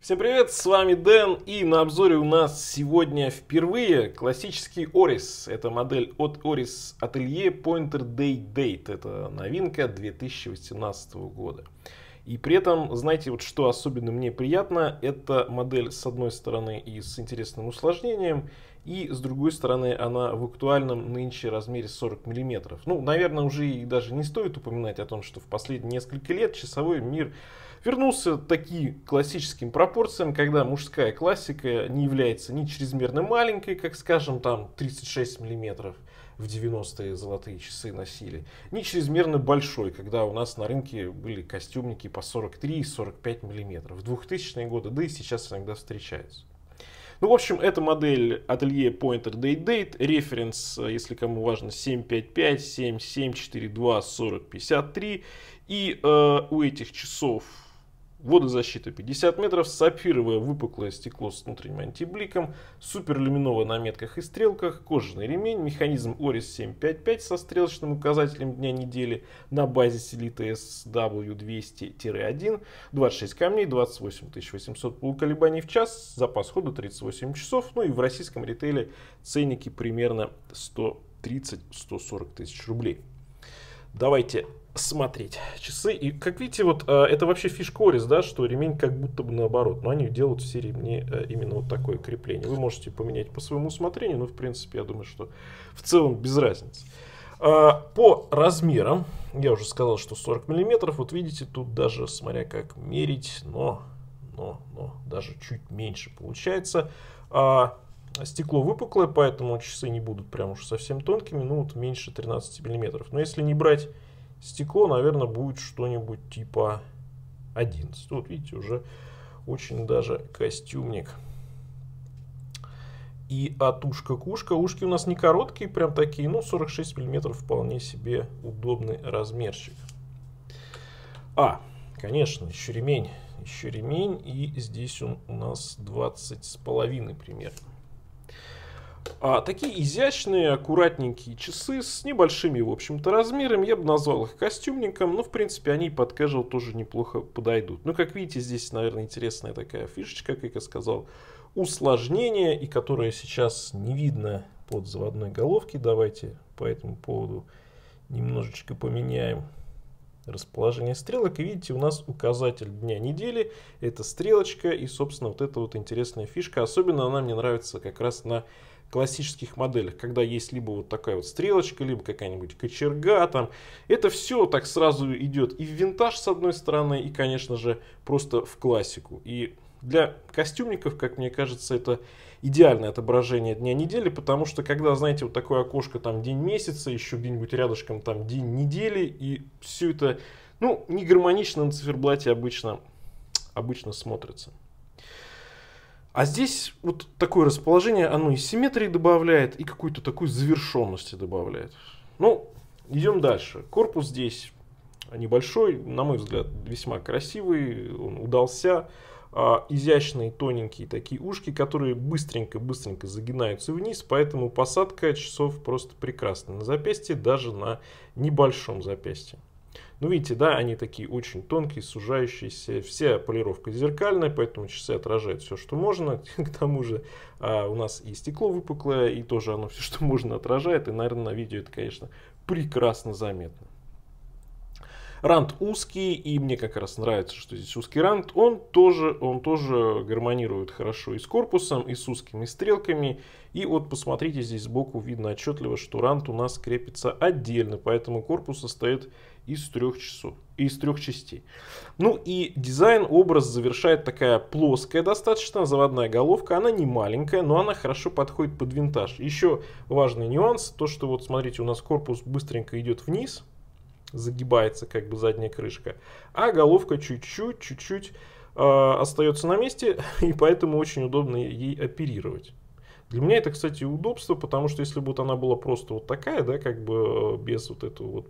Всем привет, с вами Дэн, и на обзоре у нас сегодня впервые классический Орис. Это модель от Орис Atelier Pointer Day Date. Это новинка 2018 года. И при этом, знаете, вот что особенно мне приятно, это модель с одной стороны и с интересным усложнением, и с другой стороны она в актуальном нынче размере 40 мм. Ну, наверное, уже и даже не стоит упоминать о том, что в последние несколько лет часовой мир вернулся такие классическим пропорциям, когда мужская классика не является ни чрезмерно маленькой, как скажем там 36 мм, в 90-е золотые часы носили, ни чрезмерно большой, когда у нас на рынке были костюмники по 43 45 миллиметров. В 2000-е годы, да и сейчас иногда встречаются. Ну, в общем, это модель ателье Pointer Day Date. Референс, э, если кому важно, 755, 7742, 4053. И э, у этих часов Водозащита 50 метров, сапфировое выпуклое стекло с внутренним антибликом, суперлюминовая на метках и стрелках, кожаный ремень, механизм Орис 755 со стрелочным указателем дня недели на базе Селита SW200-1, 26 камней, 28 800 полуколебаний в час, запас хода 38 часов, ну и в российском ритейле ценники примерно 130-140 тысяч рублей. Давайте смотреть часы. И как видите, вот э, это вообще фишкорис, да, что ремень как будто бы наоборот. Но они делают все ремни э, именно вот такое крепление. Вы можете поменять по своему усмотрению, но в принципе я думаю, что в целом без разницы. Э, по размерам, я уже сказал, что 40 миллиметров. Вот видите, тут даже, смотря как мерить, но, но, но даже чуть меньше получается. А, стекло выпуклое, поэтому часы не будут прям уж совсем тонкими, ну вот меньше 13 миллиметров. Но если не брать стекло, наверное, будет что-нибудь типа 11. Вот видите, уже очень даже костюмник. И от ушка-кушка. Ушки у нас не короткие, прям такие, ну 46 миллиметров вполне себе удобный размерчик. А, конечно, еще ремень. Еще ремень, и здесь он у нас 20 с половиной примерно. А, такие изящные, аккуратненькие часы с небольшими, в общем-то, размерами. Я бы назвал их костюмником, но, в принципе, они под casual тоже неплохо подойдут. Ну, как видите, здесь, наверное, интересная такая фишечка, как я сказал, усложнение, и которое сейчас не видно под заводной головки. Давайте по этому поводу немножечко поменяем расположение стрелок. И видите, у нас указатель дня недели, это стрелочка и, собственно, вот эта вот интересная фишка. Особенно она мне нравится как раз на классических моделях, когда есть либо вот такая вот стрелочка, либо какая-нибудь кочерга там. Это все так сразу идет и в винтаж с одной стороны, и, конечно же, просто в классику. И для костюмников, как мне кажется, это идеальное отображение дня недели, потому что когда, знаете, вот такое окошко там день месяца, еще где-нибудь рядышком там день недели, и все это, ну, не гармонично на циферблате обычно, обычно смотрится. А здесь вот такое расположение, оно и симметрии добавляет, и какую-то такую завершенности добавляет. Ну, идем дальше. Корпус здесь небольшой, на мой взгляд, весьма красивый, он удался. А, изящные тоненькие такие ушки, которые быстренько-быстренько загинаются вниз, поэтому посадка часов просто прекрасна на запястье, даже на небольшом запястье. Ну, видите, да, они такие очень тонкие, сужающиеся. Вся полировка зеркальная, поэтому часы отражают все, что можно. К тому же а, у нас и стекло выпуклое, и тоже оно все, что можно, отражает. И, наверное, на видео это, конечно, прекрасно заметно. Рант узкий, и мне как раз нравится, что здесь узкий рант. Он тоже, он тоже гармонирует хорошо и с корпусом, и с узкими стрелками. И вот посмотрите, здесь сбоку видно отчетливо, что рант у нас крепится отдельно, поэтому корпус остается из трех часов, из трех частей. Ну и дизайн образ завершает такая плоская достаточно заводная головка. Она не маленькая, но она хорошо подходит под винтаж. Еще важный нюанс, то что вот смотрите, у нас корпус быстренько идет вниз, загибается как бы задняя крышка, а головка чуть-чуть, чуть-чуть э, а, остается на месте, и поэтому очень удобно ей оперировать. Для меня это, кстати, удобство, потому что если бы вот она была просто вот такая, да, как бы э, без вот этого вот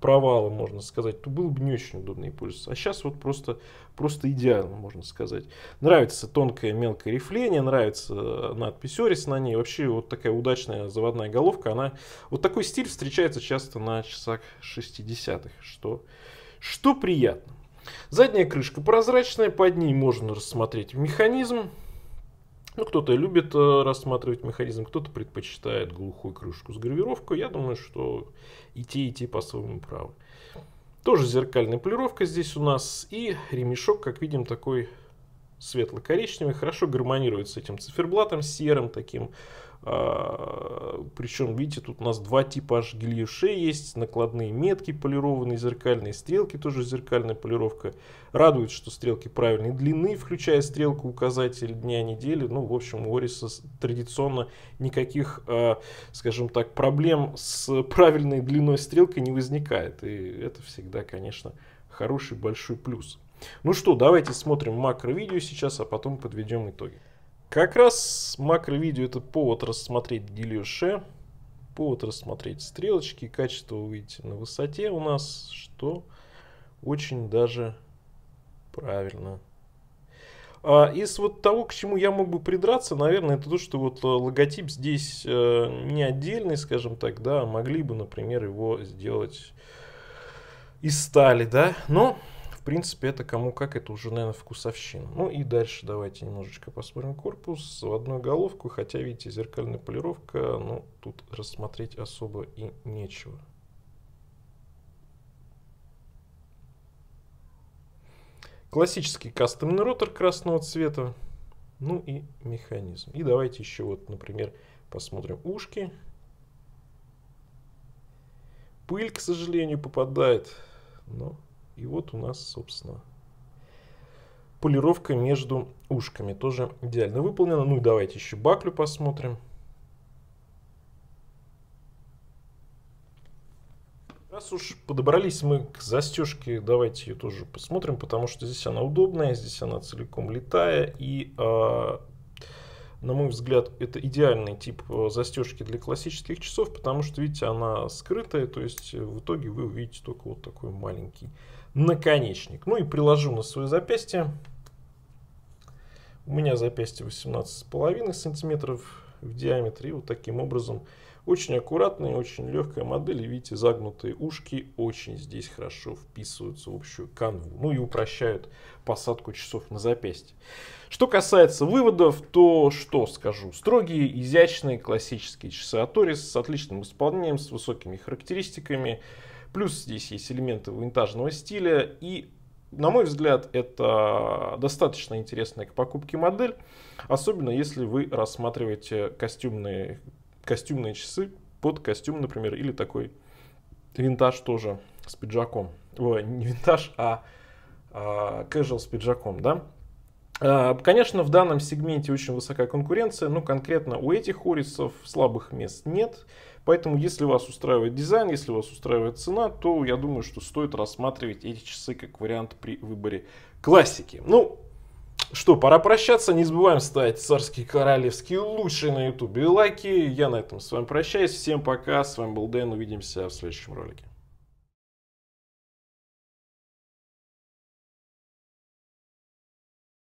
провала, можно сказать, то было бы не очень удобно ей пользоваться. А сейчас вот просто, просто идеально, можно сказать. Нравится тонкое мелкое рифление, нравится э, надпись Орис на ней. Вообще вот такая удачная заводная головка, она... Вот такой стиль встречается часто на часах 60-х, что, что приятно. Задняя крышка прозрачная, под ней можно рассмотреть механизм, ну, кто-то любит э, рассматривать механизм, кто-то предпочитает глухую крышку с гравировкой. Я думаю, что и те, и те по своему праву. Тоже зеркальная полировка здесь у нас. И ремешок, как видим, такой светло-коричневый, хорошо гармонирует с этим циферблатом серым таким. А, причем, видите, тут у нас два типаж аж гильюше есть, накладные метки полированные, зеркальные стрелки, тоже зеркальная полировка. Радует, что стрелки правильной длины, включая стрелку указатель дня недели. Ну, в общем, у Ориса традиционно никаких, а, скажем так, проблем с правильной длиной стрелки не возникает. И это всегда, конечно, хороший большой плюс. Ну что, давайте смотрим макро-видео сейчас, а потом подведем итоги. Как раз макро-видео это повод рассмотреть делюше, повод рассмотреть стрелочки, качество вы видите на высоте у нас, что очень даже правильно. А из вот того, к чему я мог бы придраться, наверное, это то, что вот э, логотип здесь э, не отдельный, скажем так, да, а могли бы, например, его сделать из стали, да, но принципе, это кому как, это уже, наверное, вкусовщина. Ну и дальше давайте немножечко посмотрим корпус в одну головку, хотя, видите, зеркальная полировка, ну, тут рассмотреть особо и нечего. Классический кастомный ротор красного цвета, ну и механизм. И давайте еще вот, например, посмотрим ушки. Пыль, к сожалению, попадает, но и вот у нас, собственно, полировка между ушками тоже идеально выполнена. Ну и давайте еще баклю посмотрим. Раз уж подобрались мы к застежке, давайте ее тоже посмотрим, потому что здесь она удобная, здесь она целиком летая и э, на мой взгляд, это идеальный тип э, застежки для классических часов, потому что, видите, она скрытая, то есть э, в итоге вы увидите только вот такой маленький наконечник. Ну и приложу на свое запястье. У меня запястье 18,5 сантиметров в диаметре, и вот таким образом очень аккуратная, очень легкая модель. И видите, загнутые ушки очень здесь хорошо вписываются в общую канву. Ну и упрощают посадку часов на запястье. Что касается выводов, то что скажу? Строгие, изящные, классические часы Аторис с отличным исполнением, с высокими характеристиками. Плюс здесь есть элементы винтажного стиля. И, на мой взгляд, это достаточно интересная к покупке модель. Особенно если вы рассматриваете костюмные костюмные часы под костюм, например, или такой винтаж тоже с пиджаком. Ой, не винтаж, а, а casual с пиджаком, да? А, конечно, в данном сегменте очень высокая конкуренция, но конкретно у этих урисов слабых мест нет. Поэтому, если вас устраивает дизайн, если вас устраивает цена, то я думаю, что стоит рассматривать эти часы как вариант при выборе классики. Ну, что, пора прощаться. Не забываем ставить царские королевские лучшие на ютубе лайки. Я на этом с вами прощаюсь. Всем пока. С вами был Дэн. Увидимся в следующем ролике.